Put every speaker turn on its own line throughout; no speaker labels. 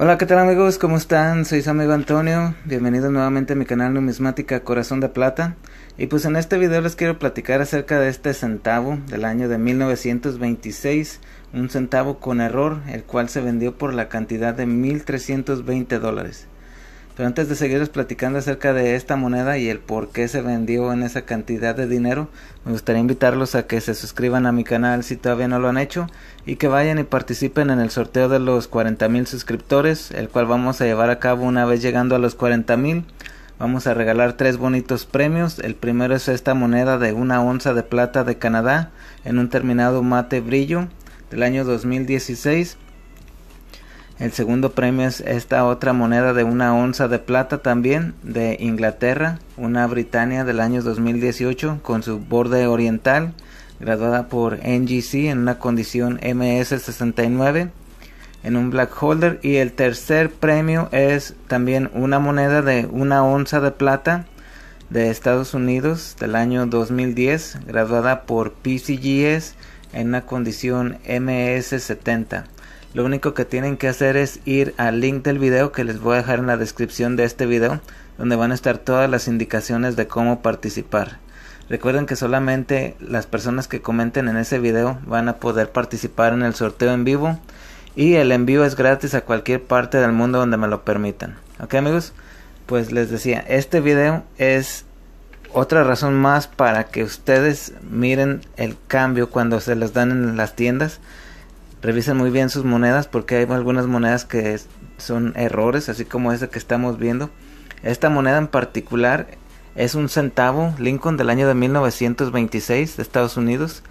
Hola, ¿qué tal amigos? ¿Cómo están? Soy su amigo Antonio. Bienvenidos nuevamente a mi canal Numismática Corazón de Plata. Y pues en este video les quiero platicar acerca de este centavo del año de 1926, un centavo con error, el cual se vendió por la cantidad de 1.320 dólares. Pero antes de seguirles platicando acerca de esta moneda y el por qué se vendió en esa cantidad de dinero, me gustaría invitarlos a que se suscriban a mi canal si todavía no lo han hecho y que vayan y participen en el sorteo de los 40,000 suscriptores, el cual vamos a llevar a cabo una vez llegando a los 40,000 Vamos a regalar tres bonitos premios. El primero es esta moneda de una onza de plata de Canadá en un terminado mate brillo del año 2016 el segundo premio es esta otra moneda de una onza de plata también de Inglaterra, una Britannia del año 2018 con su borde oriental, graduada por NGC en una condición MS69 en un black holder. Y el tercer premio es también una moneda de una onza de plata de Estados Unidos del año 2010, graduada por PCGS en una condición MS70. Lo único que tienen que hacer es ir al link del video que les voy a dejar en la descripción de este video, donde van a estar todas las indicaciones de cómo participar. Recuerden que solamente las personas que comenten en ese video van a poder participar en el sorteo en vivo y el envío es gratis a cualquier parte del mundo donde me lo permitan. ¿Ok amigos? Pues les decía, este video es otra razón más para que ustedes miren el cambio cuando se les dan en las tiendas revisen muy bien sus monedas porque hay algunas monedas que son errores, así como esa que estamos viendo. Esta moneda en particular es un centavo Lincoln del año de 1926 de Estados Unidos.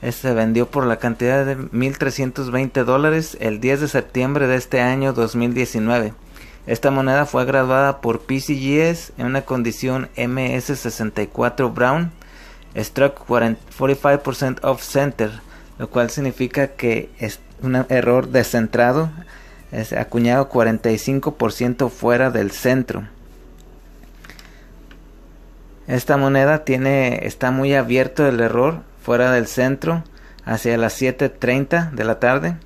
se este vendió por la cantidad de 1.320 dólares el 10 de septiembre de este año 2019. Esta moneda fue graduada por PCGS en una condición MS64 Brown, struck 45% off center lo cual significa que es un error descentrado, es acuñado 45% fuera del centro. Esta moneda tiene, está muy abierto el error fuera del centro hacia las 7.30 de la tarde.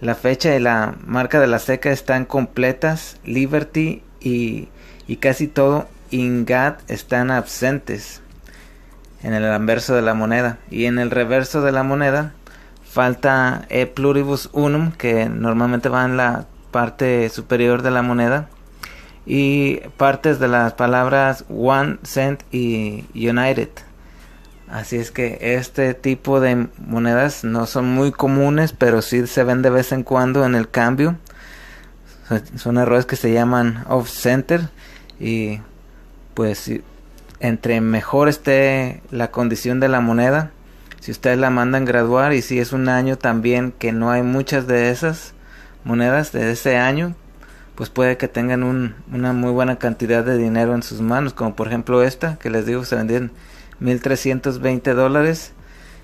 La fecha y la marca de la seca están completas, Liberty y, y casi todo Ingat están absentes en el anverso de la moneda y en el reverso de la moneda falta E pluribus unum, que normalmente va en la parte superior de la moneda, y partes de las palabras one cent y united. Así es que este tipo de monedas no son muy comunes, pero sí se ven de vez en cuando en el cambio. Son errores que se llaman off center y pues entre mejor esté la condición de la moneda, si ustedes la mandan graduar y si es un año también que no hay muchas de esas monedas de ese año, pues puede que tengan un, una muy buena cantidad de dinero en sus manos, como por ejemplo esta que les digo se vendió en 1.320 dólares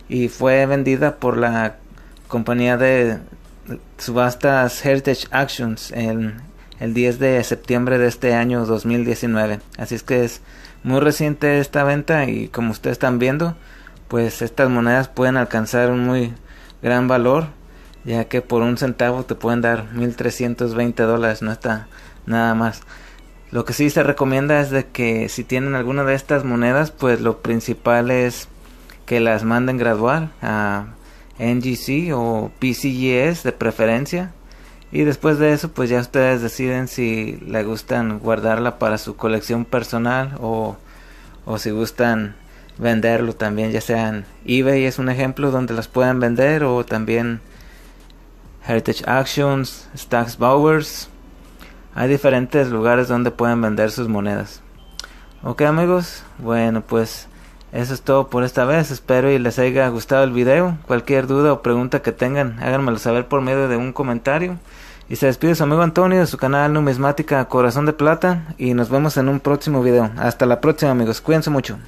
y fue vendida por la compañía de subastas Heritage Actions el 10 de septiembre de este año 2019. Así es que es muy reciente esta venta y como ustedes están viendo, pues estas monedas pueden alcanzar un muy gran valor, ya que por un centavo te pueden dar 1320 dólares, no está nada más. Lo que sí se recomienda es de que si tienen alguna de estas monedas, pues lo principal es que las manden graduar a NGC o PCGS de preferencia. Y después de eso, pues ya ustedes deciden si le gustan guardarla para su colección personal o, o si gustan venderlo también, ya sean eBay es un ejemplo donde las pueden vender o también Heritage Actions, Stacks Bowers. Hay diferentes lugares donde pueden vender sus monedas. Ok amigos, bueno pues eso es todo por esta vez. Espero y les haya gustado el video. Cualquier duda o pregunta que tengan, háganmelo saber por medio de un comentario. Y se despide su amigo Antonio de su canal Numismática Corazón de Plata y nos vemos en un próximo video. Hasta la próxima amigos, cuídense mucho.